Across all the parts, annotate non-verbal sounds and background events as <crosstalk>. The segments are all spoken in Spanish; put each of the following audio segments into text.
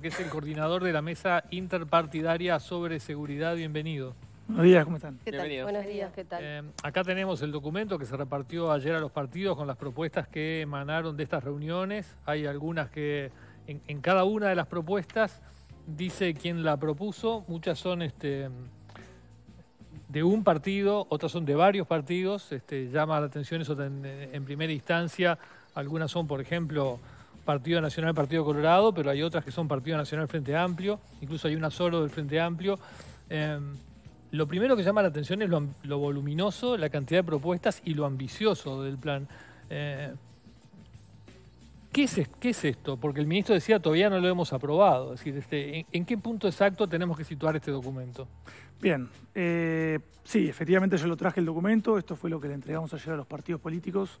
que es el coordinador de la mesa interpartidaria sobre seguridad. Bienvenido. Buenos días, ¿cómo están? Buenos días, ¿qué tal? Eh, acá tenemos el documento que se repartió ayer a los partidos con las propuestas que emanaron de estas reuniones. Hay algunas que en, cada una de las propuestas dice quién la propuso. Muchas son este, de un partido, otras son de varios partidos. Este, llama la atención eso en primera instancia. Algunas son, por ejemplo, Partido Nacional, Partido Colorado, pero hay otras que son Partido Nacional, Frente Amplio, incluso hay una solo del Frente Amplio. Em, lo primero que llama la atención es lo, voluminoso, la cantidad de propuestas y lo ambicioso del plan. Eh, ¿qué, es, esto? Porque el ministro decía todavía no lo hemos aprobado. Es decir, este, ¿en, qué punto exacto tenemos que situar este documento? Bien, eh, sí, efectivamente yo lo traje el documento, esto fue lo que le entregamos ayer a los partidos políticos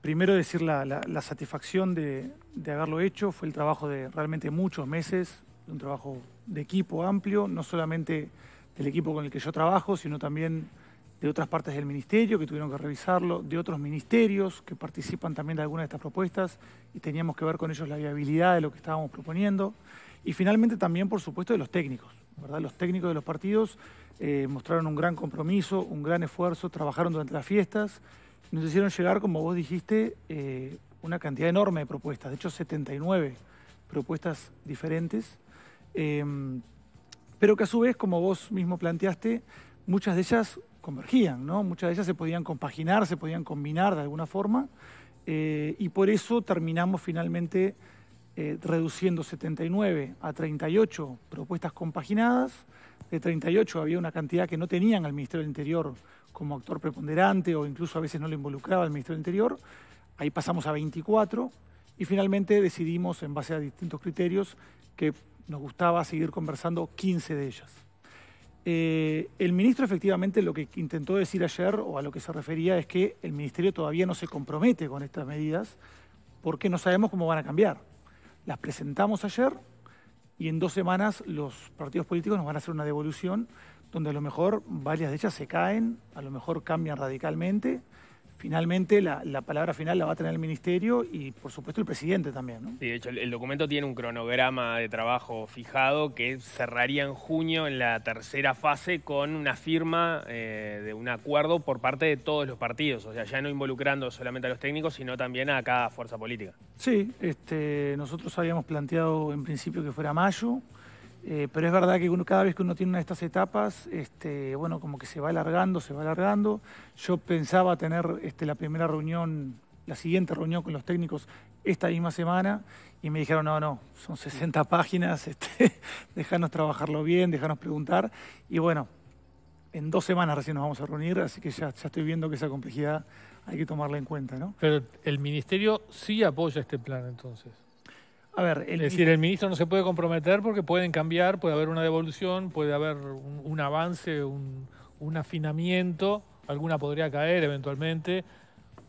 primero decir la, satisfacción de, de, haberlo hecho, fue el trabajo de realmente muchos meses, un trabajo de equipo amplio, no solamente del equipo con el que yo trabajo, sino también de otras partes del ministerio que tuvieron que revisarlo, de otros ministerios que participan también de algunas de estas propuestas y teníamos que ver con ellos la viabilidad de lo que estábamos proponiendo. Y finalmente también, por supuesto, de los técnicos. ¿verdad? Los técnicos de los partidos eh, mostraron un gran compromiso, un gran esfuerzo, trabajaron durante las fiestas nos hicieron llegar, como vos dijiste, eh, una cantidad enorme de propuestas, de hecho 79 propuestas diferentes, em, pero que a su vez, como vos mismo planteaste, muchas de ellas convergían, ¿no? muchas de ellas se podían compaginar, se podían combinar de alguna forma, eh, y por eso terminamos finalmente eh, reduciendo 79 a 38 propuestas compaginadas, de 38 había una cantidad que no tenían al Ministerio del Interior como actor preponderante o incluso a veces no lo involucraba el ministro del Interior. Ahí pasamos a 24 y finalmente decidimos, en base a distintos criterios, que nos gustaba seguir conversando 15 de ellas. Eh, el ministro efectivamente lo que intentó decir ayer o a lo que se refería es que el ministerio todavía no se compromete con estas medidas porque no sabemos cómo van a cambiar. Las presentamos ayer y en dos semanas los partidos políticos nos van a hacer una devolución donde a lo mejor varias de ellas se caen, a lo mejor cambian radicalmente. Finalmente, la, palabra final la va a tener el Ministerio y, por supuesto, el presidente también. Sí, de hecho, el, documento tiene un cronograma de trabajo fijado que cerraría en junio en la tercera fase con una firma eh, de un acuerdo por parte de todos los partidos, o sea, ya no involucrando solamente a los técnicos, sino también a cada fuerza política. Sí, este, nosotros habíamos planteado en principio que fuera mayo, eh, pero es verdad que cada vez que uno tiene una de estas etapas, este, bueno, como que se va alargando, se va alargando. Yo pensaba tener este, la primera reunión, la siguiente reunión con los técnicos esta misma semana y me dijeron, no, no, son 60 páginas, este, <laughs> déjanos trabajarlo bien, déjanos preguntar. Y bueno, en dos semanas recién nos vamos a reunir, así que ya, ya estoy viendo que esa complejidad hay que tomarla en cuenta, ¿no? Pero el ministerio sí apoya este plan entonces es decir, el ministro no se puede comprometer porque pueden cambiar, puede haber una devolución, puede haber un, avance, un, afinamiento, alguna podría caer eventualmente,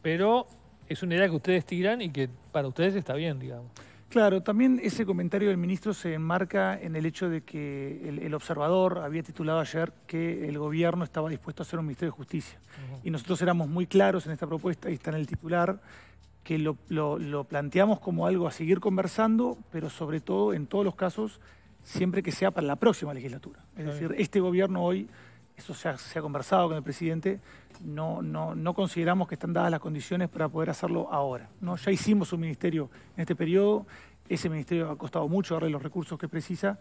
pero es una idea que ustedes tiran y que para ustedes está bien, digamos. Claro, también ese comentario del ministro se enmarca en el hecho de que el, observador había titulado ayer que el gobierno estaba dispuesto a hacer un Ministerio de Justicia. Y nosotros éramos muy claros en esta propuesta, y está en el titular, que lo, planteamos como algo a seguir conversando, pero sobre todo, en todos los casos, siempre que sea para la próxima legislatura. Es decir, este gobierno hoy, eso se ha, conversado con el presidente, no, no, consideramos que están dadas las condiciones para poder hacerlo ahora. ¿no? Ya hicimos un ministerio en este periodo, ese ministerio ha costado mucho darle los recursos que precisa,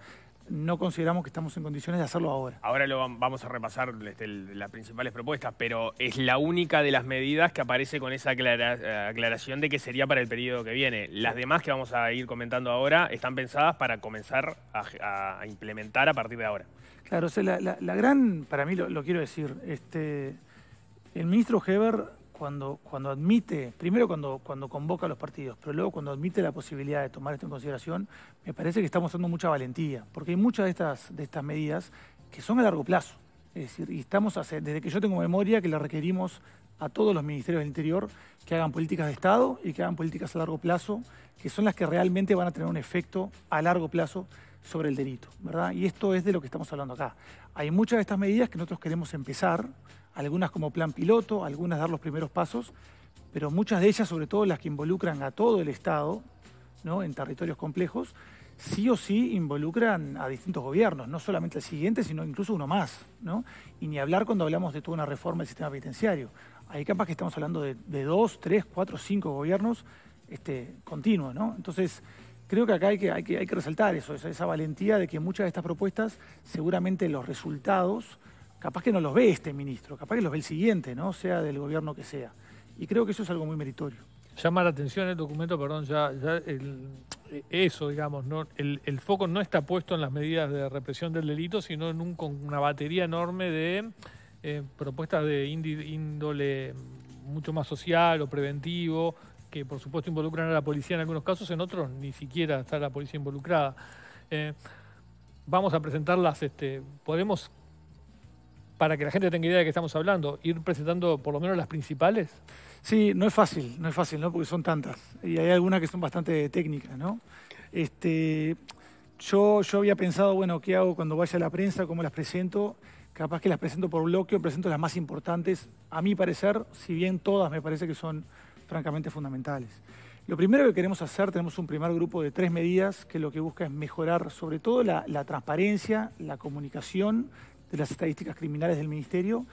no consideramos que estamos en condiciones de hacerlo ahora. Ahora lo vamos a repasar este, las principales propuestas, pero es la única de las medidas que aparece con esa aclaración de que sería para el periodo que viene. Las demás que vamos a ir comentando ahora están pensadas para comenzar a, implementar a partir de ahora. Claro, la, gran, para mí lo, quiero decir, este, el ministro Heber cuando, cuando admite, primero cuando, cuando convoca a los partidos, pero luego cuando admite la posibilidad de tomar esto en consideración, me parece que estamos dando mucha valentía, porque hay muchas de estas, de estas medidas que son a largo plazo. Es decir, estamos desde que yo tengo memoria que le requerimos a todos los ministerios del Interior que hagan políticas de Estado y que hagan políticas a largo plazo, que son las que realmente van a tener un efecto a largo plazo sobre el delito, ¿verdad? Y esto es de lo que estamos hablando acá. Hay muchas de estas medidas que nosotros queremos empezar algunas como plan piloto, algunas dar los primeros pasos, pero muchas de ellas, sobre todo las que involucran a todo el Estado, en territorios complejos, sí o sí involucran a distintos gobiernos, no solamente el siguiente, sino incluso uno más. Y ni hablar cuando hablamos de toda una reforma del sistema penitenciario. Hay capas que estamos hablando de, dos, tres, cuatro, cinco gobiernos este, continuos. Entonces, creo que acá hay que, que, hay que resaltar eso, esa valentía de que muchas de estas propuestas, seguramente los resultados capaz que no los ve este ministro, capaz que los ve el siguiente, ¿no? Sea del gobierno que sea. Y creo que eso es algo muy meritorio. Llama la atención el documento, perdón, ya, eso, digamos, el, foco no está puesto en las medidas de represión del delito, sino en una batería enorme de eh, propuestas de índole mucho más social o preventivo, que por supuesto involucran a la policía en algunos casos, en otros ni siquiera está la policía involucrada. Eh, vamos a presentarlas, este, podemos para que la gente tenga idea de qué estamos hablando, ir presentando por lo menos las principales? Sí, no es fácil, no es fácil, ¿no? Porque son tantas. Y hay algunas que son bastante técnicas, ¿no? Este, yo, yo había pensado, bueno, ¿qué hago cuando vaya a la prensa? ¿Cómo las presento? Capaz que las presento por bloque o presento las más importantes. A mi parecer, si bien todas me parece que son francamente fundamentales. Lo primero que queremos hacer, tenemos un primer grupo de tres medidas que lo que busca es mejorar sobre todo la, la transparencia, la comunicación, de las estadísticas criminales del Ministerio.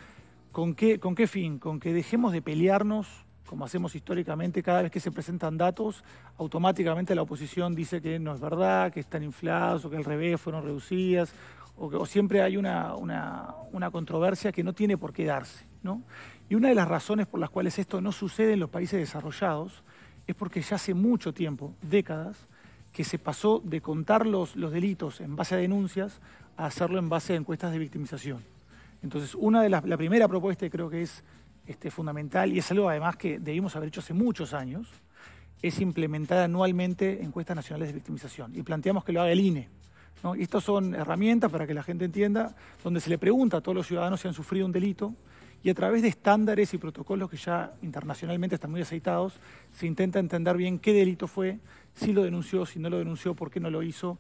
¿Con qué, ¿Con qué fin? Con que dejemos de pelearnos, como hacemos históricamente, cada vez que se presentan datos, automáticamente la oposición dice que no es verdad, que están inflados o que al revés fueron reducidas, o, siempre hay una, una, controversia que no tiene por qué darse. ¿no? Y una de las razones por las cuales esto no sucede en los países desarrollados es porque ya hace mucho tiempo, décadas, que se pasó de contar los, los delitos en base a denuncias a hacerlo en base a encuestas de victimización. Entonces, una de las, la primera propuesta que creo que es este, fundamental, y es algo además que debimos haber hecho hace muchos años, es implementar anualmente encuestas nacionales de victimización. Y planteamos que lo haga el INE. ¿no? estas son herramientas para que la gente entienda, donde se le pregunta a todos los ciudadanos si han sufrido un delito, y a través de estándares y protocolos que ya internacionalmente están muy aceitados, se intenta entender bien qué delito fue, si lo denunció, si no lo denunció, por qué no lo hizo,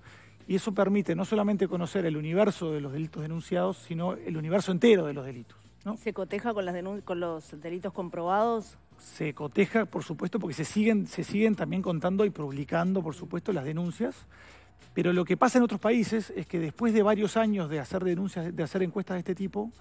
y eso permite no solamente conocer el universo de los delitos denunciados, sino el universo entero de los delitos. ¿no? ¿Se coteja con, las con los delitos comprobados? Se coteja, por supuesto, porque se siguen, se siguen también contando y publicando, por supuesto, las denuncias. Pero lo que pasa en otros países es que después de varios años de hacer denuncias, de hacer encuestas de este tipo,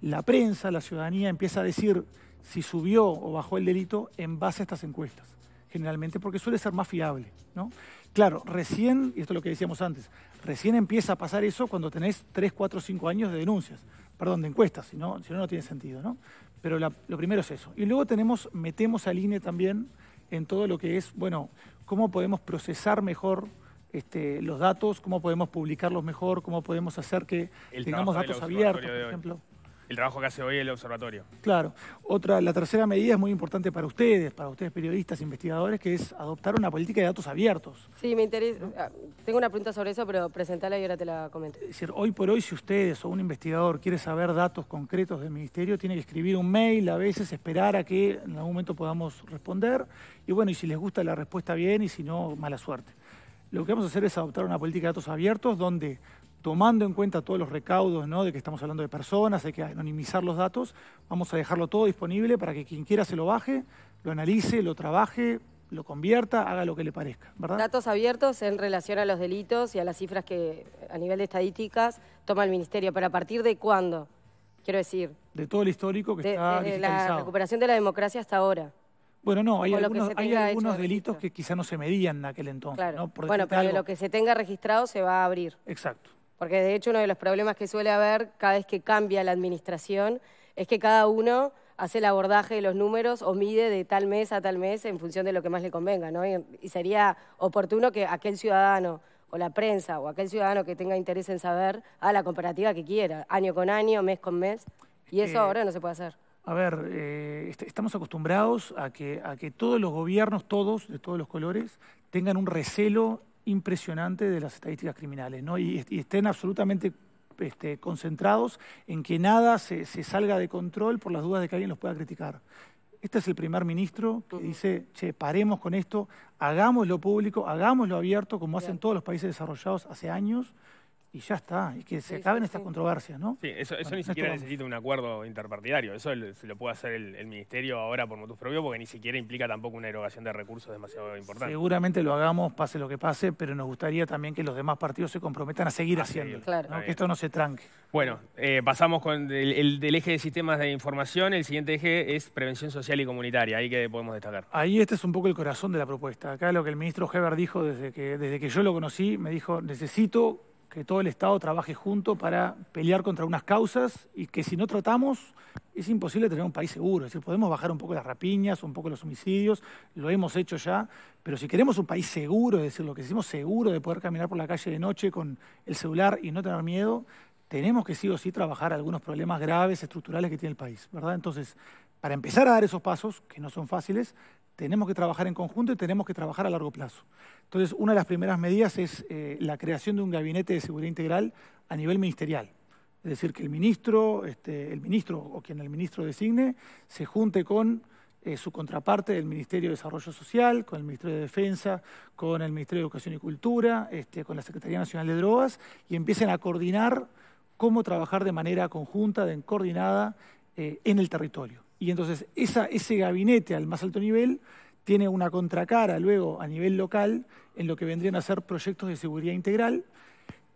la prensa, la ciudadanía empieza a decir si subió o bajó el delito en base a estas encuestas generalmente porque suele ser más fiable, ¿no? Claro, recién, y esto es lo que decíamos antes, recién empieza a pasar eso cuando tenés 3, 4, 5 años de denuncias, perdón, de encuestas, si no, si no, no tiene sentido, ¿no? Pero lo primero es eso. Y luego tenemos, metemos al INE también en todo lo que es, bueno, cómo podemos procesar mejor este, los datos, cómo podemos publicarlos mejor, cómo podemos hacer que tengamos datos abiertos, por ejemplo el trabajo que hace hoy el observatorio. Claro. Otra, la tercera medida es muy importante para ustedes, para ustedes periodistas, investigadores, que es adoptar una política de datos abiertos. Sí, me interesa. Ah, tengo una pregunta sobre eso, pero presentala y ahora te la comento. Es decir, hoy por hoy, si ustedes o un investigador quiere saber datos concretos del ministerio, tiene que escribir un mail, a veces esperar a que en algún momento podamos responder. Y bueno, y si les gusta la respuesta bien, y si no, mala suerte. Lo que vamos a hacer es adoptar una política de datos abiertos donde tomando en cuenta todos los recaudos, de que estamos hablando de personas, hay que anonimizar los datos, vamos a dejarlo todo disponible para que quien quiera se lo baje, lo analice, lo trabaje, lo convierta, haga lo que le parezca, ¿verdad? Datos abiertos en relación a los delitos y a las cifras que a nivel de estadísticas toma el Ministerio, ¿Para a partir de cuándo, quiero decir. De todo el histórico que está desde eh, la recuperación de la democracia hasta ahora. Bueno, no, hay algunos, hay algunos delitos que quizá no se medían en aquel entonces. bueno, pero lo que se tenga registrado se va a abrir. Exacto. Porque de hecho uno de los problemas que suele haber cada vez que cambia la administración es que cada uno hace el abordaje de los números o mide de tal mes a tal mes en función de lo que más le convenga, ¿no? Y, sería oportuno que aquel ciudadano o la prensa o aquel ciudadano que tenga interés en saber haga la comparativa que quiera, año con año, mes con mes, y eso ahora no se puede hacer. A ver, eh, estamos acostumbrados a que, a que todos los gobiernos, todos, de todos los colores, tengan un recelo impresionante de las estadísticas criminales, ¿no? y, estén absolutamente este, concentrados en que nada se, se, salga de control por las dudas de que alguien los pueda criticar. Este es el primer ministro que dice, che, paremos con esto, hagámoslo público, hagámoslo abierto, como hacen todos los países desarrollados hace años, y ya está, y que se acaben estas controversias, ¿no? Sí, eso, ni siquiera necesita un acuerdo interpartidario, eso se lo puede hacer el, Ministerio ahora por motivos propios, porque ni siquiera implica tampoco una erogación de recursos demasiado importante. Seguramente lo hagamos, pase lo que pase, pero nos gustaría también que los demás partidos se comprometan a seguir haciendo, Claro. que esto no se tranque. Bueno, eh, pasamos con el, del eje de sistemas de información, el siguiente eje es prevención social y comunitaria, ahí que podemos destacar. Ahí este es un poco el corazón de la propuesta, acá lo que el ministro Heber dijo desde que, desde que yo lo conocí, me dijo, necesito que todo el Estado trabaje junto para pelear contra unas causas y que si no tratamos es imposible tener un país seguro. Es decir, podemos bajar un poco las rapiñas, un poco los homicidios, lo hemos hecho ya, pero si queremos un país seguro, es decir, lo que decimos seguro de poder caminar por la calle de noche con el celular y no tener miedo, tenemos que sí o sí trabajar algunos problemas graves, estructurales que tiene el país, ¿verdad? Entonces, para empezar a dar esos pasos, que no son fáciles, tenemos que trabajar en conjunto y tenemos que trabajar a largo plazo. Entonces, una de las primeras medidas es eh, la creación de un gabinete de seguridad integral a nivel ministerial. Es decir, que el ministro, este, el ministro o quien el ministro designe se junte con eh, su contraparte del Ministerio de Desarrollo Social, con el Ministerio de Defensa, con el Ministerio de Educación y Cultura, este, con la Secretaría Nacional de Drogas, y empiecen a coordinar cómo trabajar de manera conjunta, de, coordinada eh, en el territorio. Y entonces ese gabinete al más alto nivel tiene una contracara luego a nivel local en lo que vendrían a ser proyectos de seguridad integral,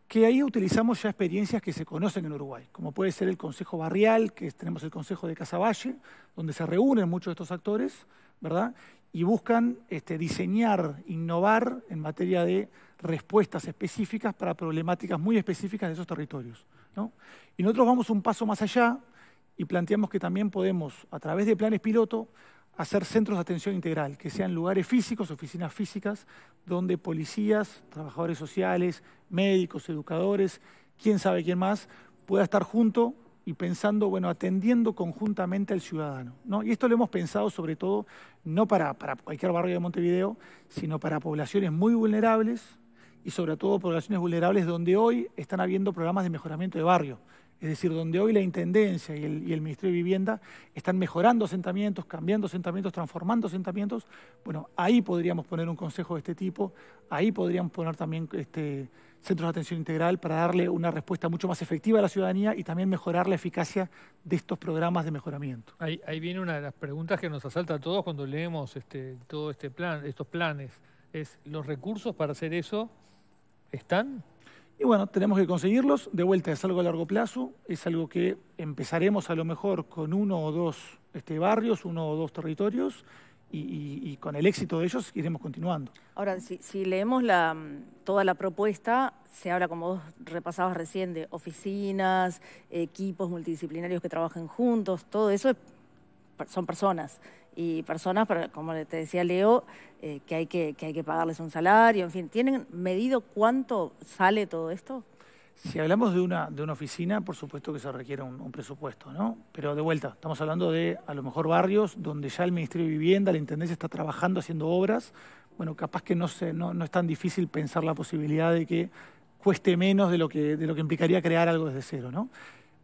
que ahí utilizamos ya experiencias que se conocen en Uruguay, como puede ser el Consejo Barrial, que tenemos el Consejo de Casaballe, donde se reúnen muchos de estos actores, ¿verdad? Y buscan este, diseñar, innovar en materia de respuestas específicas para problemáticas muy específicas de esos territorios. Y nosotros vamos un paso más allá y planteamos que también podemos, a través de planes piloto, hacer centros de atención integral, que sean lugares físicos, oficinas físicas, donde policías, trabajadores sociales, médicos, educadores, quién sabe quién más, pueda estar junto y pensando, bueno, atendiendo conjuntamente al ciudadano. Y esto lo hemos pensado sobre todo no para, para cualquier barrio de Montevideo, sino para poblaciones muy vulnerables y sobre todo poblaciones vulnerables donde hoy están habiendo programas de mejoramiento de barrio. Es decir, donde hoy la Intendencia y el, Ministerio de Vivienda están mejorando asentamientos, cambiando asentamientos, transformando asentamientos, bueno, ahí podríamos poner un consejo de este tipo, ahí podríamos poner también este, centros de atención integral para darle una respuesta mucho más efectiva a la ciudadanía y también mejorar la eficacia de estos programas de mejoramiento. Ahí, viene una de las preguntas que nos asalta a todos cuando leemos todos este, todo este plan, estos planes, es los recursos para hacer eso están y bueno, tenemos que conseguirlos. De vuelta, es algo a largo plazo, es algo que empezaremos a lo mejor con uno o dos este, barrios, uno o dos territorios, y, con el éxito de ellos iremos continuando. Ahora, si, leemos la, toda la propuesta, se habla, como vos repasabas recién, de oficinas, equipos multidisciplinarios que trabajen juntos, todo eso es son personas y personas, como te decía Leo, eh, que, hay que, hay que pagarles un salario, en fin, ¿tienen medido cuánto sale todo esto? Si hablamos de una, de una oficina, por supuesto que se requiere un, presupuesto, ¿no? Pero de vuelta, estamos hablando de a lo mejor barrios donde ya el Ministerio de Vivienda, la Intendencia está trabajando haciendo obras. Bueno, capaz que no, se, no, es tan difícil pensar la posibilidad de que cueste menos de lo que, de lo que implicaría crear algo desde cero, ¿no?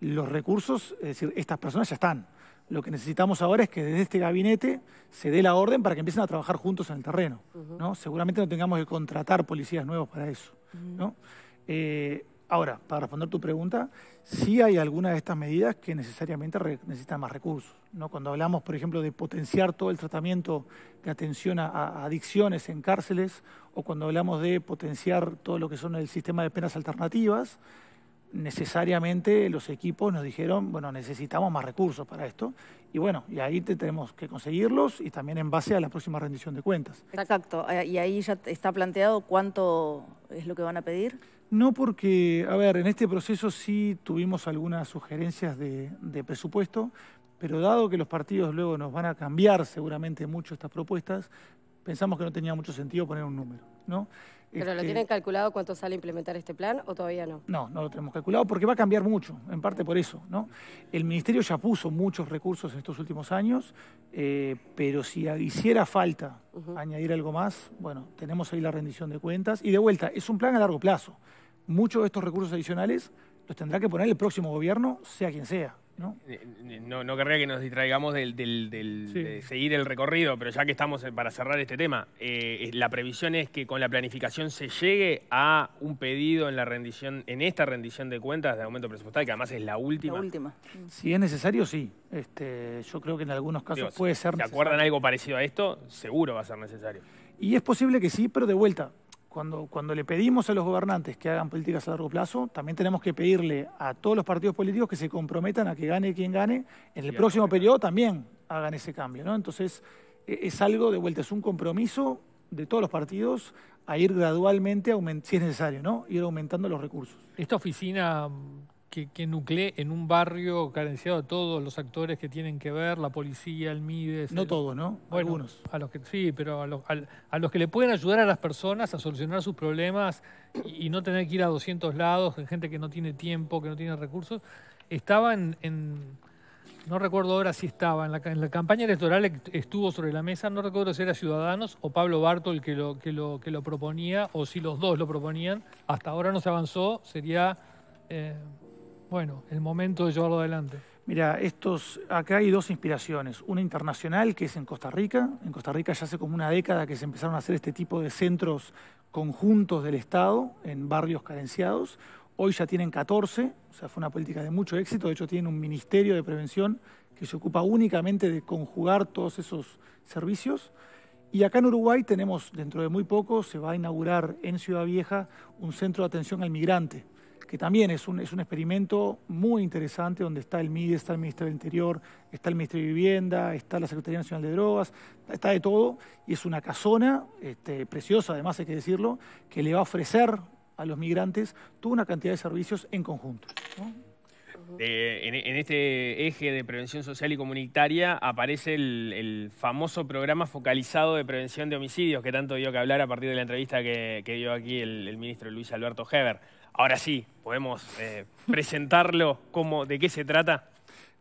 Los recursos, es decir, estas personas ya están, lo que necesitamos ahora es que desde este gabinete se dé la orden para que empiecen a trabajar juntos en el terreno. ¿no? Seguramente no tengamos que contratar policías nuevos para eso. Eh, ahora, para responder tu pregunta, sí hay algunas de estas medidas que necesariamente necesitan más recursos. ¿no? Cuando hablamos, por ejemplo, de potenciar todo el tratamiento de atención a adicciones en cárceles o cuando hablamos de potenciar todo lo que son el sistema de penas alternativas, necesariamente los equipos nos dijeron, bueno, necesitamos más recursos para esto. Y bueno, y ahí tenemos que conseguirlos y también en base a la próxima rendición de cuentas. Exacto. Ah, ¿Y ahí ya está planteado cuánto es lo que van a pedir? No porque, a ver, en este proceso sí tuvimos algunas sugerencias de, de presupuesto, pero dado que los partidos luego nos van a cambiar seguramente mucho estas propuestas, pensamos que no tenía mucho sentido poner un número, ¿no? ¿Pero lo este, tienen calculado cuánto sale implementar este plan o todavía no? No, no lo tenemos calculado porque va a cambiar mucho, en parte por eso. ¿no? El Ministerio ya puso muchos recursos en estos últimos años, eh, pero si hiciera falta añadir algo más, bueno, tenemos ahí la rendición de cuentas. Y de vuelta, es un plan a largo plazo. Muchos de estos recursos adicionales los tendrá que poner el próximo gobierno, sea quien sea. Eh, eh, ¿no? No, querría que nos distraigamos del, de seguir el recorrido, pero ya que estamos para cerrar este tema, eh, la previsión es que con la planificación se llegue a un pedido en la rendición, en esta rendición de cuentas de aumento presupuestal, que además es la última. La última. Mm. Si es necesario, sí. Este, yo creo que en algunos casos puede ser ¿Se acuerdan algo parecido a esto? Seguro va a ser necesario. Y es posible que sí, pero de vuelta, cuando, le pedimos a los gobernantes que hagan políticas a largo plazo, también tenemos que pedirle a todos los partidos políticos que se comprometan a que gane quien gane, en el próximo periodo también hagan ese cambio. ¿no? Entonces, e, es algo de vuelta, es un compromiso de todos los partidos a ir gradualmente, si es necesario, ¿no? ir aumentando los recursos. ¿Esta oficina mm, que, que nuclee en un barrio carenciado a todos los actores que tienen que ver, la policía, el MIDES. No todos, ¿no? Algunos. A los que, sí, pero a los, a, los, que le pueden ayudar a las personas a solucionar sus problemas y, no tener que ir a 200 lados, gente que no tiene tiempo, que no tiene recursos, estaba en, no recuerdo ahora si estaba, en la, campaña electoral estuvo sobre la mesa, no recuerdo si era Ciudadanos o Pablo Bartol que lo, que lo, que lo proponía, o si los dos lo proponían, hasta ahora no se avanzó, sería eh, bueno, el momento de llevarlo adelante. Mira, estos, acá hay dos inspiraciones. Una internacional que es en Costa Rica. En Costa Rica ya hace como una década que se empezaron a hacer este tipo de centros conjuntos del Estado en barrios carenciados. Hoy ya tienen 14, o sea, fue una política de mucho éxito. De hecho, tienen un ministerio de prevención que se ocupa únicamente de conjugar todos esos servicios. Y acá en Uruguay tenemos, dentro de muy poco, se va a inaugurar en Ciudad Vieja un centro de atención al migrante que también es un, experimento muy interesante donde está el MIDE, está el Ministerio del Interior, está el Ministerio de Vivienda, está la Secretaría Nacional de Drogas, está de todo, y es una casona este, preciosa, además hay que decirlo, que le va a ofrecer a los migrantes toda una cantidad de servicios en conjunto. en, este eje de prevención social y comunitaria aparece el, famoso programa focalizado de prevención de homicidios que tanto dio que hablar a partir de la entrevista que, dio aquí el ministro Luis Alberto Heber. Ahora sí, podemos eh, presentarlo, como de qué se trata.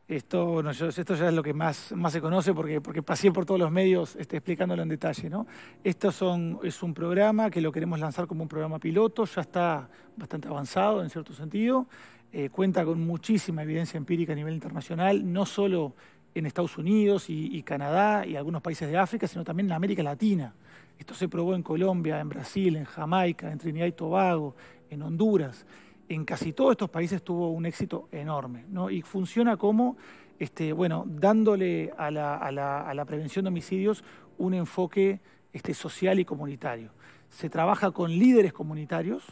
Esto, esto ya es lo que más, más se conoce porque, porque pasé por todos los medios este, explicándolo en detalle. ¿no? Esto son, es un programa que lo queremos lanzar como un programa piloto, ya está bastante avanzado en cierto sentido, eh, cuenta con muchísima evidencia empírica a nivel internacional, no solo en Estados Unidos y, y, Canadá y algunos países de África, sino también en América Latina. Esto se probó en Colombia, en Brasil, en Jamaica, en Trinidad y Tobago, en Honduras, en casi todos estos países tuvo un éxito enorme, Y funciona como, este, bueno, dándole a la, prevención de homicidios un enfoque este, social y comunitario. Se trabaja con líderes comunitarios,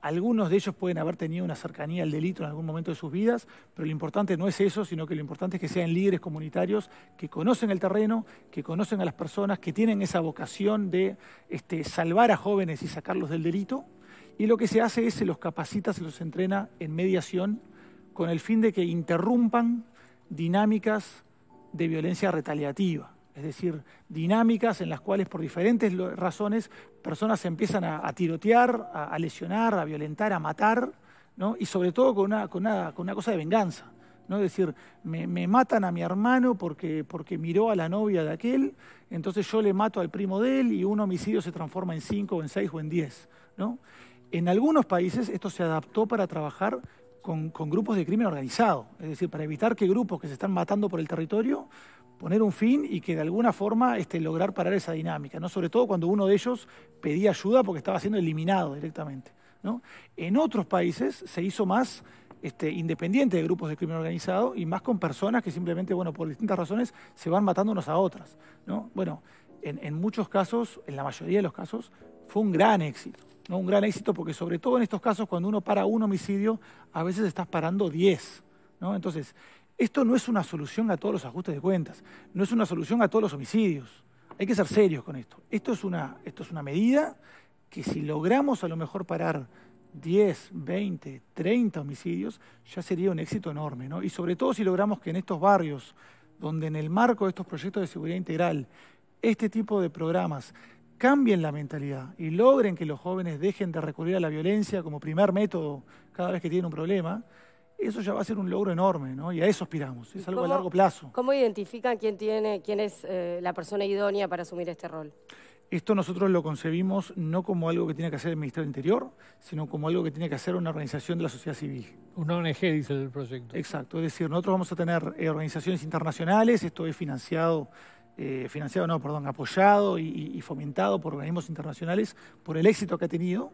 algunos de ellos pueden haber tenido una cercanía al delito en algún momento de sus vidas, pero lo importante no es eso, sino que lo importante es que sean líderes comunitarios que conocen el terreno, que conocen a las personas, que tienen esa vocación de este, salvar a jóvenes y sacarlos del delito y lo que se hace es se los capacita, se los entrena en mediación con el fin de que interrumpan dinámicas de violencia retaliativa, es decir, dinámicas en las cuales por diferentes razones personas empiezan a, tirotear, a, lesionar, a violentar, a matar, y sobre todo con una, cosa de venganza. ¿no? Es decir, me, matan a mi hermano porque, miró a la novia de aquel, entonces yo le mato al primo de él y un homicidio se transforma en cinco, o en seis o en diez. ¿no? En algunos países esto se adaptó para trabajar con, grupos de crimen organizado, es decir, para evitar que grupos que se están matando por el territorio poner un fin y que de alguna forma este, lograr parar esa dinámica, ¿no? sobre todo cuando uno de ellos pedía ayuda porque estaba siendo eliminado directamente. En otros países se hizo más este, independiente de grupos de crimen organizado y más con personas que simplemente, bueno, por distintas razones se van matando unos a otras. ¿no? Bueno, en muchos casos, en la mayoría de los casos, fue un gran éxito. ¿no? Un gran éxito porque sobre todo en estos casos cuando uno para un homicidio, a veces estás parando 10. ¿no? Entonces, esto no es una solución a todos los ajustes de cuentas, no es una solución a todos los homicidios. Hay que ser serios con esto. Esto es una, esto es una medida que si logramos a lo mejor parar 10, 20, 30 homicidios, ya sería un éxito enorme. ¿no? Y sobre todo si logramos que en estos barrios, donde en el marco de estos proyectos de seguridad integral, este tipo de programas cambien la mentalidad y logren que los jóvenes dejen de recurrir a la violencia como primer método cada vez que tienen un problema, eso ya va a ser un logro enorme, ¿no? Y a eso aspiramos, es algo a largo plazo. ¿Cómo identifican quién, tiene, quién es eh, la persona idónea para asumir este rol? Esto nosotros lo concebimos no como algo que tiene que hacer el Ministerio del Interior, sino como algo que tiene que hacer una organización de la sociedad civil. Una ONG, dice el proyecto. Exacto, es decir, nosotros vamos a tener eh, organizaciones internacionales, esto es financiado eh, financiado, no, perdón, apoyado y, fomentado por organismos internacionales por el éxito que ha tenido,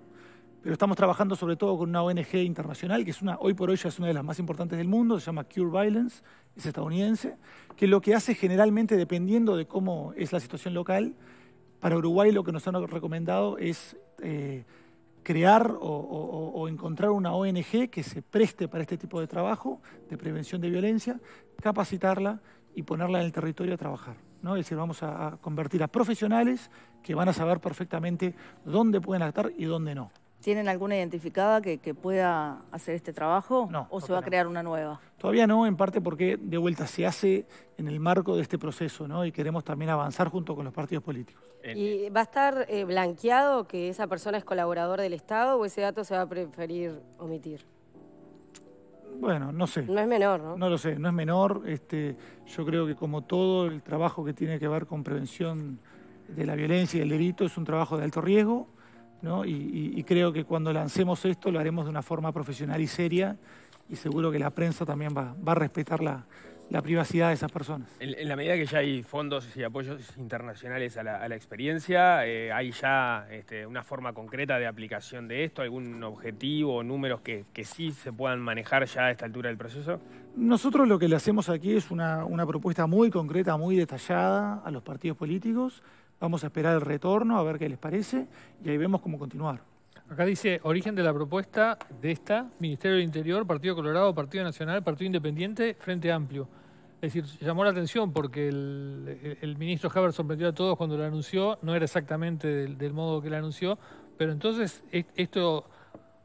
pero estamos trabajando sobre todo con una ONG internacional que es una, hoy por hoy ya es una de las más importantes del mundo, se llama Cure Violence, es estadounidense, que lo que hace generalmente, dependiendo de cómo es la situación local, para Uruguay lo que nos han recomendado es eh, crear o, encontrar una ONG que se preste para este tipo de trabajo de prevención de violencia, capacitarla y ponerla en el territorio a trabajar. Es decir, vamos a convertir a profesionales que van a saber perfectamente dónde pueden actuar y dónde no. ¿Tienen alguna identificada que, pueda hacer este trabajo? ¿O se va a crear una nueva? Todavía no, en parte porque de vuelta se hace en el marco de este proceso y queremos también avanzar junto con los partidos políticos. Eh, ¿Y eh. va a estar eh, blanqueado que esa persona es colaborador del Estado o ese dato se va a preferir omitir? Bueno, no sé. No es menor, ¿no? No lo sé, no es menor. Este, yo creo que como todo el trabajo que tiene que ver con prevención de la violencia y del delito es un trabajo de alto riesgo, ¿no? Y, creo que cuando lancemos esto lo haremos de una forma profesional y seria y seguro que la prensa también va, va a respetar la, la privacidad de esas personas. En, la medida que ya hay fondos y apoyos internacionales a la, experiencia, eh, ¿hay ya este, una forma concreta de aplicación de esto? ¿Algún objetivo o números que, sí se puedan manejar ya a esta altura del proceso? Nosotros lo que le hacemos aquí es una propuesta muy concreta, muy detallada a los partidos políticos. Vamos a esperar el retorno, a ver qué les parece, y ahí vemos cómo continuar. Acá dice, origen de la propuesta de esta, Ministerio del Interior, Partido Colorado, Partido Nacional, Partido Independiente, Frente Amplio. Es decir, llamó la atención porque el, ministro Haber sorprendió a todos cuando lo anunció, no era exactamente del, modo que lo anunció, pero entonces esto,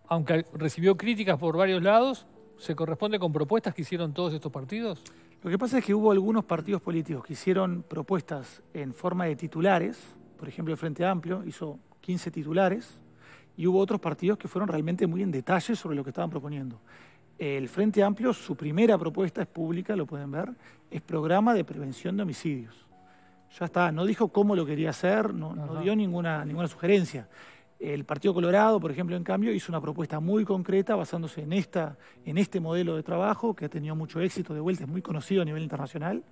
aunque recibió críticas por varios lados, ¿se corresponde con propuestas que hicieron todos estos partidos? Lo que pasa es que hubo algunos partidos políticos que hicieron propuestas en forma de titulares, por ejemplo el Frente Amplio hizo 15 titulares, y hubo otros partidos que fueron realmente muy en detalle sobre lo que estaban proponiendo. El Frente Amplio, su primera propuesta es pública, lo pueden ver, es programa de prevención de homicidios. Ya está, no dijo cómo lo quería hacer, no, dio ninguna, ninguna sugerencia. El Partido Colorado, por ejemplo, en cambio, hizo una propuesta muy concreta basándose en, esta, en este modelo de trabajo que ha tenido mucho éxito de vuelta, es muy conocido a nivel internacional,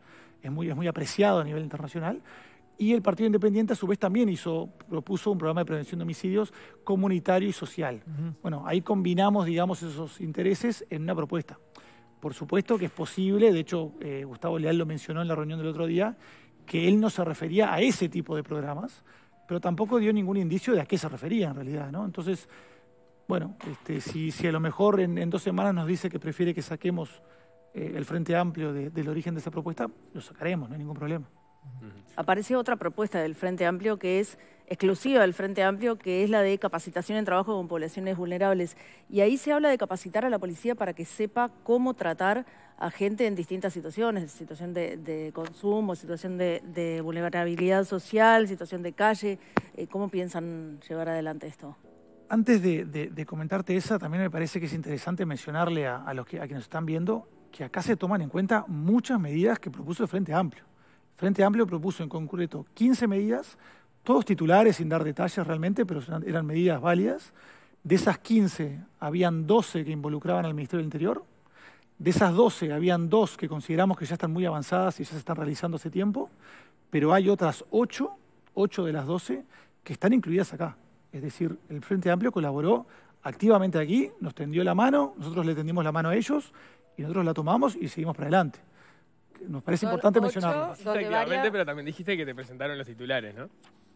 es muy, es muy apreciado a nivel internacional, y el Partido Independiente a su vez también hizo, propuso un programa de prevención de homicidios comunitario y social. Bueno, ahí combinamos, digamos, esos intereses en una propuesta. Por supuesto que es posible, de hecho, eh, Gustavo Leal lo mencionó en la reunión del otro día, que él no se refería a ese tipo de programas, pero tampoco dio ningún indicio de a qué se refería en realidad, ¿no? Entonces, bueno, este, si, a lo mejor en, dos semanas nos dice que prefiere que saquemos eh, el Frente Amplio del origen de esa propuesta, lo sacaremos, no hay ningún problema. Aparece otra propuesta del Frente Amplio que es exclusiva del Frente Amplio, que es la de capacitación en trabajo con poblaciones vulnerables. Y ahí se habla de capacitar a la policía para que sepa cómo tratar a gente en distintas situaciones, situación de, consumo, situación de, vulnerabilidad social, situación de calle. Eh, ¿Cómo piensan llevar adelante esto? Antes de, comentarte esa, también me parece que es interesante mencionarle a, los que, nos están viendo que acá se toman en cuenta muchas medidas que propuso el Frente Amplio. Frente Amplio propuso en concreto 15 medidas, todos titulares sin dar detalles realmente, pero eran medidas válidas. De esas 15, habían 12 que involucraban al Ministerio del Interior. De esas 12, habían dos que consideramos que ya están muy avanzadas y ya se están realizando hace tiempo, pero hay otras 8, 8 de las 12, que están incluidas acá. Es decir, el Frente Amplio colaboró activamente aquí, nos tendió la mano, nosotros le tendimos la mano a ellos y nosotros la tomamos y seguimos para adelante nos parece importante mencionarlo. Efectivamente, pero también dijiste que te presentaron los titulares, ¿no?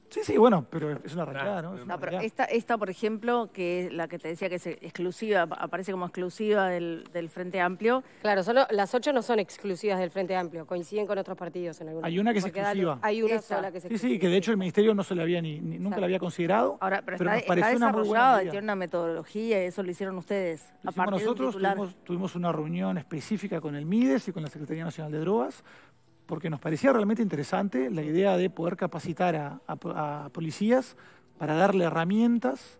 Sí, sí, bueno, pero es una arrancada, ¿no? no, pero esta, esta, por ejemplo, que es la que te decía que es exclusiva, aparece como exclusiva del, Frente Amplio. Claro, solo las ocho no son exclusivas del Frente Amplio, coinciden con otros partidos en algunos. Hay una que es exclusiva. hay una que es exclusiva. Sí, sí, que de hecho el Ministerio no se la había ni, nunca la había considerado. Ahora, pero, pero está, una tiene una metodología eso lo hicieron ustedes. Lo nosotros, tuvimos, tuvimos una reunión específica con el MIDES y con la Secretaría Nacional de Drogas porque nos parecía realmente interesante la idea de poder capacitar a, policías para darle herramientas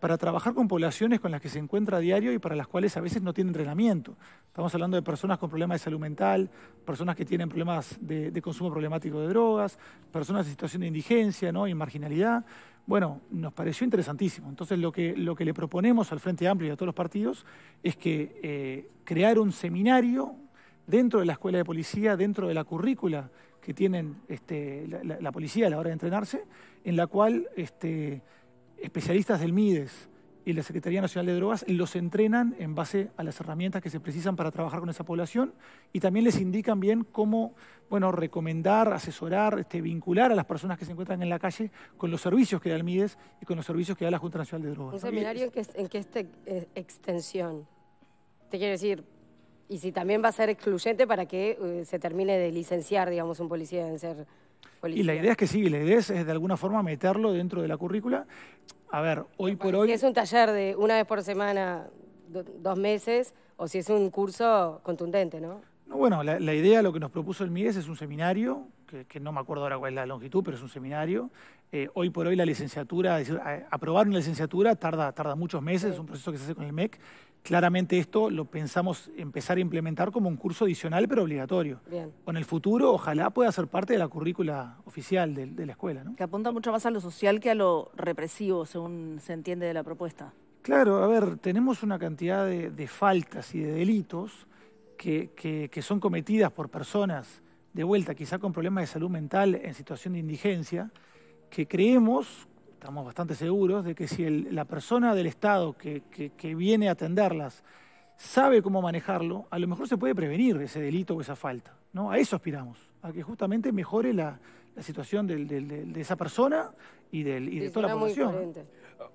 para trabajar con poblaciones con las que se encuentra a diario y para las cuales a veces no tiene entrenamiento. Estamos hablando de personas con problemas de salud mental, personas que tienen problemas de, consumo problemático de drogas, personas en situación de indigencia ¿no? y marginalidad. Bueno, nos pareció interesantísimo. Entonces lo que, lo que le proponemos al Frente Amplio y a todos los partidos es que eh, crear un seminario, dentro de la escuela de policía, dentro de la currícula que tienen este, la, policía a la hora de entrenarse, en la cual este, especialistas del MIDES y la Secretaría Nacional de Drogas los entrenan en base a las herramientas que se precisan para trabajar con esa población y también les indican bien cómo bueno, recomendar, asesorar, este, vincular a las personas que se encuentran en la calle con los servicios que da el MIDES y con los servicios que da la Junta Nacional de Drogas. ¿Un seminario en que en eh, extensión? Te quiere decir, y si también va a ser excluyente para que eh, se termine de licenciar, digamos, un policía en ser policía. Y la idea es que sí, la idea es, de alguna forma meterlo dentro de la currícula. A ver, hoy por hoy... Si es un taller de una vez por semana, dos meses, o si es un curso contundente, ¿no? No, bueno, la, idea, lo que nos propuso el MIES es un seminario, que, no me acuerdo ahora cuál es la longitud, pero es un seminario. Eh, hoy por hoy la licenciatura, aprobar una licenciatura tarda, tarda muchos meses, es un proceso que se hace con el MEC, Claramente esto lo pensamos empezar a implementar como un curso adicional pero obligatorio. Bien. Con el futuro ojalá pueda ser parte de la currícula oficial de, la escuela. Que apunta mucho más a lo social que a lo represivo, según se entiende de la propuesta. Claro, a ver, tenemos una cantidad de, faltas y de delitos que, que, son cometidas por personas de vuelta, quizá con problemas de salud mental en situación de indigencia, que creemos estamos bastante seguros de que si el, la persona del Estado que, que, viene a atenderlas sabe cómo manejarlo, a lo mejor se puede prevenir ese delito o esa falta. ¿no? A eso aspiramos, a que justamente mejore la, situación del, de esa persona y, del, y de toda la población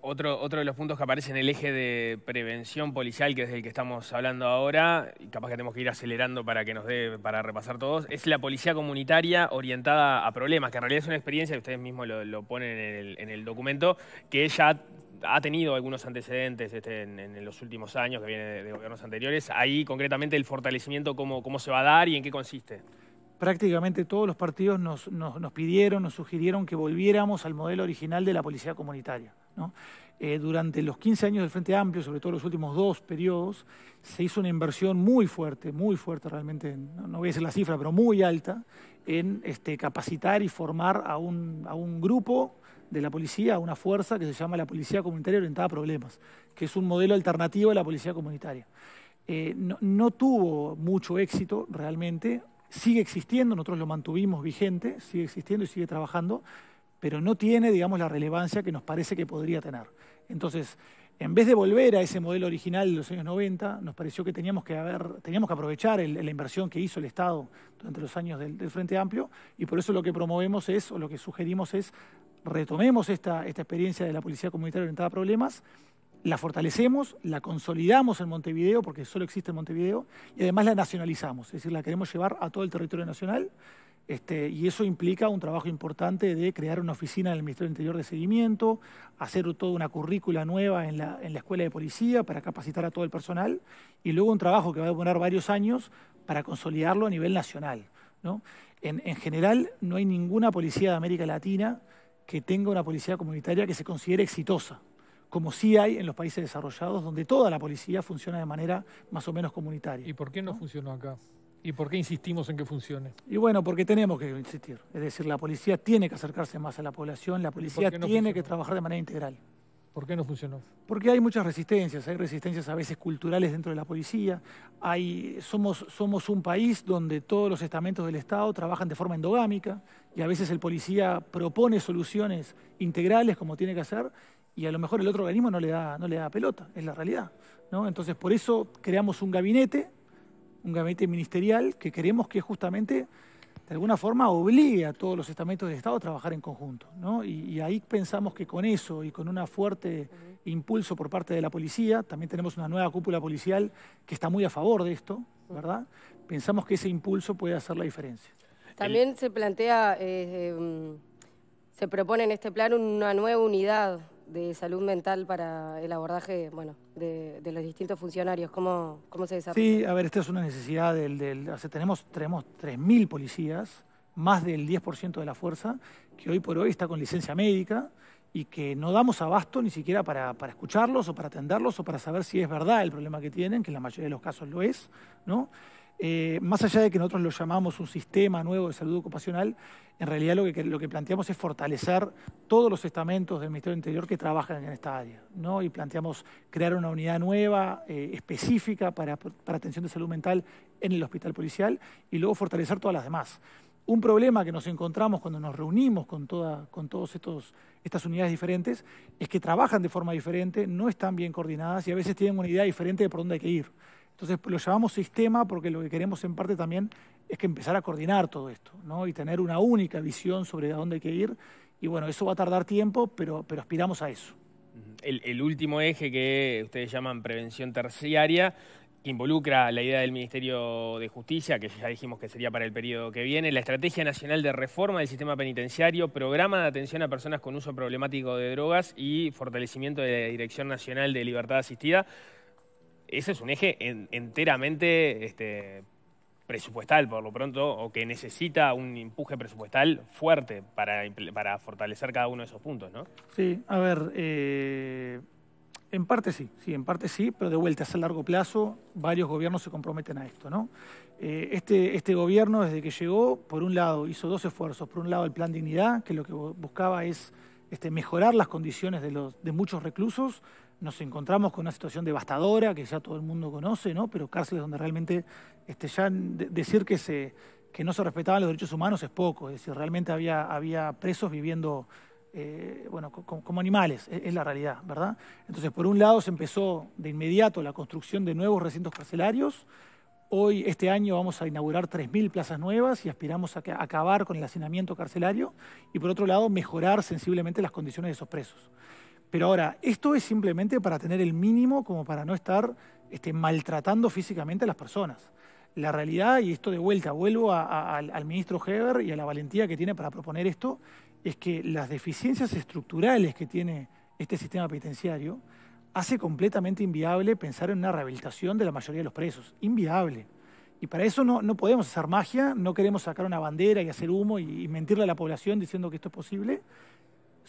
otro, de los puntos que aparece en el eje de prevención policial, que es el que estamos hablando ahora, y capaz que tenemos que ir acelerando para que nos dé, para repasar todos, es la policía comunitaria orientada a problemas, que en realidad es una experiencia, que ustedes mismos lo, ponen en el, documento, que ella ha tenido algunos antecedentes este, en, los últimos años, que viene de, gobiernos anteriores. Ahí, concretamente, el fortalecimiento, cómo se va a dar y en qué consiste prácticamente todos los partidos nos, pidieron, nos sugirieron que volviéramos al modelo original de la policía comunitaria. Eh, durante los 15 años del Frente Amplio, sobre todo los últimos dos periodos, se hizo una inversión muy fuerte, muy fuerte realmente, no, voy a decir la cifra, pero muy alta, en este, capacitar y formar a un, grupo de la policía a una fuerza que se llama la Policía Comunitaria Orientada a Problemas, que es un modelo alternativo a la policía comunitaria. Eh, no, tuvo mucho éxito realmente sigue existiendo, nosotros lo mantuvimos vigente, sigue existiendo y sigue trabajando, pero no tiene, digamos, la relevancia que nos parece que podría tener. Entonces, en vez de volver a ese modelo original de los años 90, nos pareció que teníamos que, haber, teníamos que aprovechar la inversión que hizo el Estado durante los años del, Frente Amplio y por eso lo que promovemos es, o lo que sugerimos es, retomemos esta, esta experiencia de la Policía Comunitaria orientada a problemas la fortalecemos, la consolidamos en Montevideo, porque solo existe en Montevideo, y además la nacionalizamos, es decir, la queremos llevar a todo el territorio nacional, este, y eso implica un trabajo importante de crear una oficina en el Ministerio del Interior de Seguimiento, hacer toda una currícula nueva en la, Escuela de Policía para capacitar a todo el personal, y luego un trabajo que va a demorar varios años para consolidarlo a nivel nacional. en general, no hay ninguna policía de América Latina que tenga una policía comunitaria que se considere exitosa como sí hay en los países desarrollados, donde toda la policía funciona de manera más o menos comunitaria. ¿Y por qué no, funcionó acá? ¿Y por qué insistimos en que funcione? Y bueno, porque tenemos que insistir. Es decir, la policía tiene que acercarse más a la población, la policía tiene que trabajar de manera integral. ¿Por qué no funcionó? Porque hay muchas resistencias, hay resistencias a veces culturales dentro de la policía, hay, somos, somos un país donde todos los estamentos del Estado trabajan de forma endogámica y a veces el policía propone soluciones integrales como tiene que hacer y a lo mejor el otro organismo no le da, no le da pelota, es la realidad. Entonces, por eso creamos un gabinete, un gabinete ministerial, que queremos que justamente, de alguna forma, obligue a todos los estamentos de Estado a trabajar en conjunto. Y, ahí pensamos que con eso y con un fuerte impulso por parte de la policía, también tenemos una nueva cúpula policial que está muy a favor de esto, ¿verdad? Pensamos que ese impulso puede hacer la diferencia. También se plantea, eh, em, se propone en este plan una nueva unidad de salud mental para el abordaje bueno, de, los distintos funcionarios? ¿Cómo, ¿Cómo, se desarrolla? Sí, a ver, esta es una necesidad del... del tenemos, tenemos 3.000 policías, más del 10% de la fuerza, que hoy por hoy está con licencia médica y que no damos abasto ni siquiera para, para, escucharlos o para atenderlos o para saber si es verdad el problema que tienen, que en la mayoría de los casos lo es, ¿no? Eh, más allá de que nosotros lo llamamos un sistema nuevo de salud ocupacional, en realidad lo que, planteamos es fortalecer todos los estamentos del Ministerio del Interior que trabajan en esta área, Y planteamos crear una unidad nueva, eh, específica para, atención de salud mental en el hospital policial y luego fortalecer todas las demás un problema que nos encontramos cuando nos reunimos con, con todas estas unidades diferentes es que trabajan de forma diferente, no están bien coordinadas y a veces tienen una idea diferente de por dónde hay que ir. Entonces pues, lo llamamos sistema porque lo que queremos en parte también es que empezar a coordinar todo esto ¿no? y tener una única visión sobre a dónde hay que ir. Y bueno, eso va a tardar tiempo, pero, aspiramos a eso. El, último eje que ustedes llaman prevención terciaria involucra la idea del Ministerio de Justicia, que ya dijimos que sería para el periodo que viene, la Estrategia Nacional de Reforma del Sistema Penitenciario, Programa de Atención a Personas con Uso Problemático de Drogas y Fortalecimiento de la Dirección Nacional de Libertad Asistida ese es un eje enteramente este, presupuestal, por lo pronto, o que necesita un empuje presupuestal fuerte para, fortalecer cada uno de esos puntos, ¿no? Sí, a ver, eh, en parte sí, sí, en parte sí, pero de vuelta, es a largo plazo, varios gobiernos se comprometen a esto, ¿no? Eh, este, este gobierno, desde que llegó, por un lado, hizo dos esfuerzos. Por un lado, el Plan Dignidad, que lo que buscaba es este, mejorar las condiciones de muchos reclusos, nos encontramos con una situación devastadora que ya todo el mundo conoce, ¿no? pero cárceles donde realmente este, ya decir que, que no se respetaban los derechos humanos es poco, es decir, realmente había, presos viviendo eh, como, animales, es, la realidad, ¿verdad? Entonces, por un lado se empezó de inmediato la construcción de nuevos recintos carcelarios, hoy, este año, vamos a inaugurar 3.000 plazas nuevas y aspiramos a acabar con el hacinamiento carcelario, y por otro lado, mejorar sensiblemente las condiciones de esos presos. Pero ahora, esto es simplemente para tener el mínimo como para no estar este, maltratando físicamente a las personas. La realidad, y esto de vuelta, vuelvo al, ministro Heber y a la valentía que tiene para proponer esto, es que las deficiencias estructurales que tiene este sistema penitenciario hace completamente inviable pensar en una rehabilitación de la mayoría de los presos. Inviable. Y para eso no, podemos hacer magia, no queremos sacar una bandera y hacer humo y mentirle a la población diciendo que esto es posible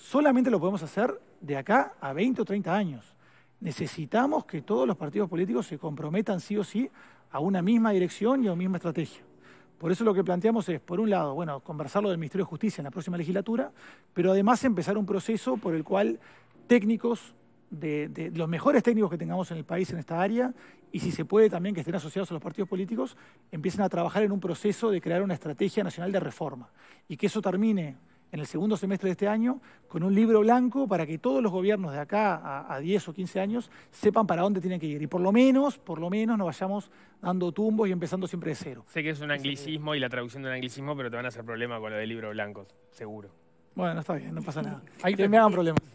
solamente lo podemos hacer de acá a 20 o 30 años. Necesitamos que todos los partidos políticos se comprometan sí o sí a una misma dirección y a una misma estrategia. Por eso lo que planteamos es, por un lado, bueno, conversarlo del Ministerio de Justicia en la próxima legislatura, pero además empezar un proceso por el cual técnicos, de, los mejores técnicos que tengamos en el país en esta área, y si se puede también que estén asociados a los partidos políticos, empiecen a trabajar en un proceso de crear una estrategia nacional de reforma. Y que eso termine en el segundo semestre de este año con un libro blanco para que todos los gobiernos de acá a, 10 o 15 años sepan para dónde tienen que ir. Y por lo menos, por lo menos no vayamos dando tumbos y empezando siempre de cero. Sé que es un anglicismo y la traducción del anglicismo, pero te van a hacer problema con lo del libro blanco, seguro. Bueno, está bien, no pasa nada. Hay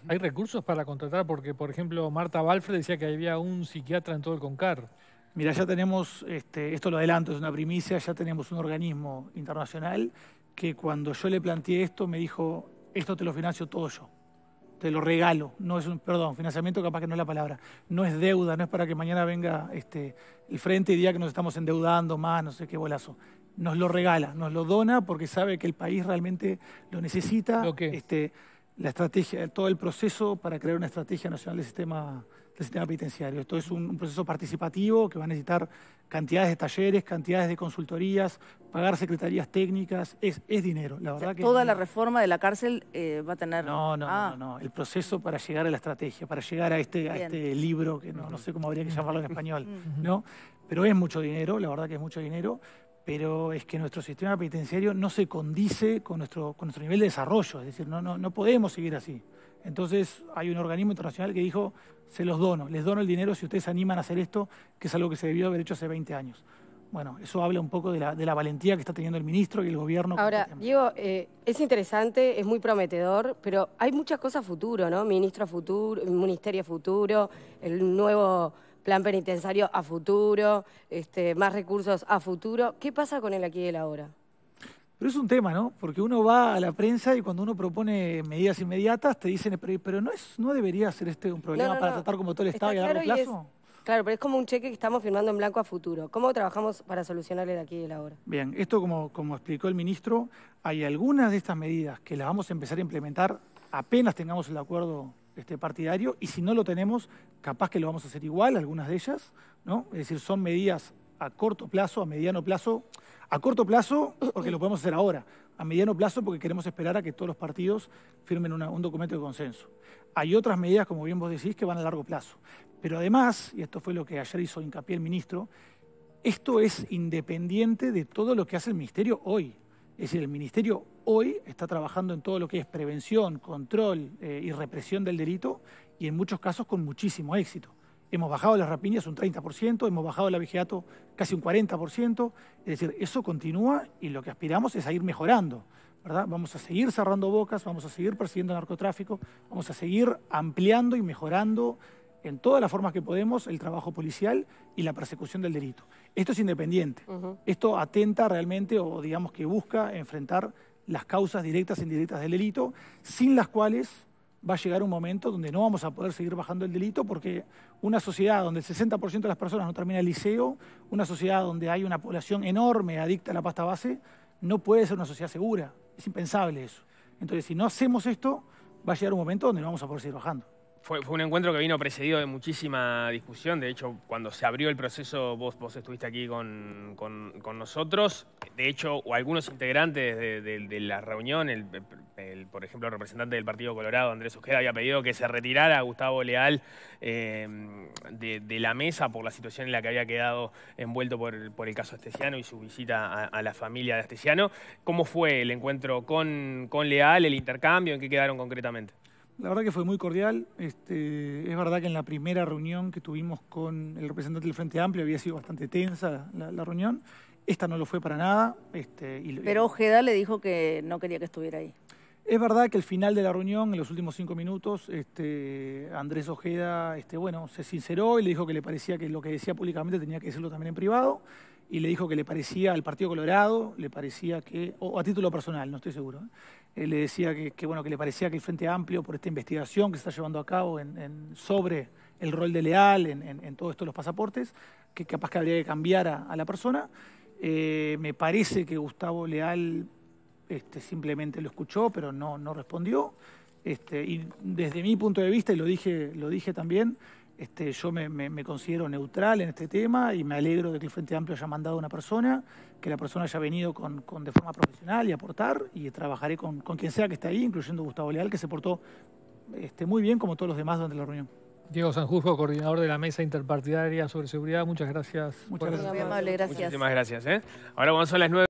¿Hay recursos para contratar? Porque, por ejemplo, Marta Balfred decía que había un psiquiatra en todo el CONCAR. Mira, ya tenemos, este, esto lo adelanto, es una primicia, ya tenemos un organismo internacional que cuando yo le planteé esto me dijo, esto te lo financio todo yo, te lo regalo, no es un, perdón, financiamiento capaz que no es la palabra, no es deuda, no es para que mañana venga este, el frente y diga que nos estamos endeudando más, no sé qué bolazo. Nos lo regala, nos lo dona porque sabe que el país realmente lo necesita. Este, la estrategia, todo el proceso para crear una estrategia nacional de sistema del sistema penitenciario. Esto es un, proceso participativo que va a necesitar cantidades de talleres, cantidades de consultorías, pagar secretarías técnicas, es, dinero. La verdad toda la reforma de la cárcel eh, va a tener... No, ah. no, no, el proceso para llegar a la estrategia, para llegar a este, este libro, que no, sé cómo habría que llamarlo en español, ¿no? Pero es mucho dinero, la verdad que es mucho dinero, pero es que nuestro sistema penitenciario no se condice con nuestro, nuestro nivel de desarrollo, es decir, no, no, no podemos seguir así. Entonces hay un organismo internacional que dijo, se los dono, les dono el dinero si ustedes animan a hacer esto, que es algo que se debió haber hecho hace 20 años. Bueno, eso habla un poco de la, valentía que está teniendo el ministro y el gobierno. Ahora, este Diego, eh, es interesante, es muy prometedor, pero hay muchas cosas a futuro, ¿no? Ministro a futuro, ministerio a futuro, el nuevo plan penitenciario a futuro, este, más recursos a futuro. ¿Qué pasa con el aquí y el ahora? Pero es un tema, ¿no? Porque uno va a la prensa y cuando uno propone medidas inmediatas te dicen, pero no, es, no debería ser este un problema para tratar como todo el Estado y a largo plazo. claro, pero es como un cheque que estamos firmando en blanco a futuro. ¿Cómo trabajamos para solucionarle de aquí y el ahora? Bien, esto como, como explicó el ministro, hay algunas de estas medidas que las vamos a empezar a implementar apenas tengamos el acuerdo este, partidario y si no lo tenemos, capaz que lo vamos a hacer igual, algunas de ellas, ¿no? Es decir, son medidas a corto plazo, a mediano plazo. A corto plazo, porque lo podemos hacer ahora. A mediano plazo, porque queremos esperar a que todos los partidos firmen un documento de consenso. Hay otras medidas, como bien vos decís, que van a largo plazo. Pero además, y esto fue lo que ayer hizo hincapié el ministro, esto es independiente de todo lo que hace el ministerio hoy. Es decir, el Ministerio hoy está trabajando en todo lo que es prevención, control eh, y represión del delito y en muchos casos con muchísimo éxito. Hemos bajado las rapiñas un 30%, hemos bajado el abigeato casi un 40%. Es decir, eso continúa y lo que aspiramos es a ir mejorando. ¿verdad? Vamos a seguir cerrando bocas, vamos a seguir persiguiendo narcotráfico, vamos a seguir ampliando y mejorando en todas las formas que podemos el trabajo policial y la persecución del delito. Esto es independiente. Esto atenta realmente o digamos que busca enfrentar las causas directas e indirectas del delito, sin las cuales va a llegar un momento donde no vamos a poder seguir bajando el delito porque una sociedad donde el 60% de las personas no termina el liceo, una sociedad donde hay una población enorme adicta a la pasta base, no puede ser una sociedad segura. Es impensable eso. Entonces, si no hacemos esto, va a llegar un momento donde no vamos a poder seguir bajando fue, un encuentro que vino precedido de muchísima discusión. De hecho, cuando se abrió el proceso, vos, vos estuviste aquí con, nosotros. De hecho, o algunos integrantes de, la reunión, por ejemplo, el representante del Partido Colorado, Andrés Ojeda, había pedido que se retirara a Gustavo Leal eh, de, la mesa por la situación en la que había quedado envuelto por, el caso Asteciano y su visita a, la familia de Astesiano. ¿Cómo fue el encuentro con, con Leal, el intercambio? ¿En qué quedaron concretamente? La verdad que fue muy cordial. Este, es verdad que en la primera reunión que tuvimos con el representante del Frente Amplio había sido bastante tensa la, reunión. Esta no lo fue para nada. Este, Pero Ojeda le dijo que no quería que estuviera ahí. Es verdad que al final de la reunión, en los últimos cinco minutos, este, Andrés Ojeda bueno, se sinceró y le dijo que le parecía que lo que decía públicamente tenía que decirlo también en privado y le dijo que le parecía al Partido Colorado, le parecía que, o a título personal, no estoy seguro, ¿eh? le decía que, bueno, que le parecía que el Frente Amplio, por esta investigación que se está llevando a cabo sobre el rol de Leal en, todos estos los pasaportes, que capaz que habría que cambiar a, la persona. Eh, me parece que Gustavo Leal este, simplemente lo escuchó, pero no, no respondió. Este, y desde mi punto de vista, y lo dije, lo dije también, este, yo me, considero neutral en este tema y me alegro de que el Frente Amplio haya mandado a una persona, que la persona haya venido con, con de forma profesional y aportar, y trabajaré con, quien sea que esté ahí, incluyendo Gustavo Leal, que se portó este, muy bien como todos los demás durante la reunión. Diego Sanjurjo, coordinador de la Mesa Interpartidaria sobre Seguridad, muchas gracias. Muchas gracias. gracias. ¿eh? Ahora vamos a las nueve.